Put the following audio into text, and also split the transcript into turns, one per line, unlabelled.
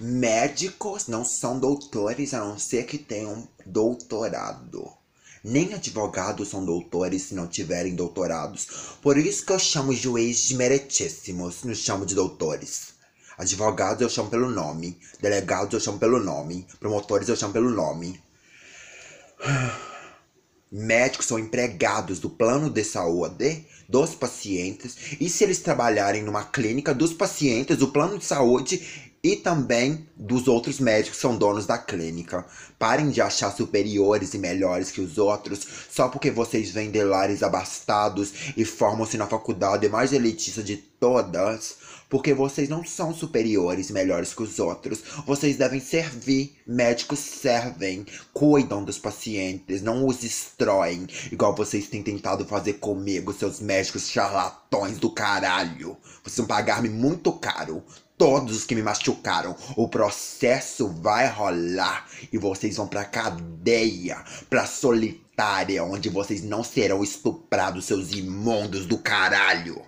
Médicos não são doutores a não ser que tenham doutorado. Nem advogados são doutores se não tiverem doutorados. Por isso que eu chamo juízes de meritíssimos, não chamo de doutores. Advogados eu chamo pelo nome, delegados eu chamo pelo nome, promotores eu chamo pelo nome. Médicos são empregados do plano de saúde dos pacientes e se eles trabalharem numa clínica dos pacientes, o plano de saúde e também dos outros médicos que são donos da clínica. Parem de achar superiores e melhores que os outros só porque vocês vêm de lares abastados e formam-se na faculdade mais elitista de todas porque vocês não são superiores, melhores que os outros. Vocês devem servir. Médicos servem, cuidam dos pacientes, não os destroem, igual vocês têm tentado fazer comigo, seus médicos charlatões do caralho. Vocês vão pagar-me muito caro. Todos os que me machucaram, o processo vai rolar e vocês vão pra cadeia, pra solitária, onde vocês não serão estuprados, seus imundos do caralho.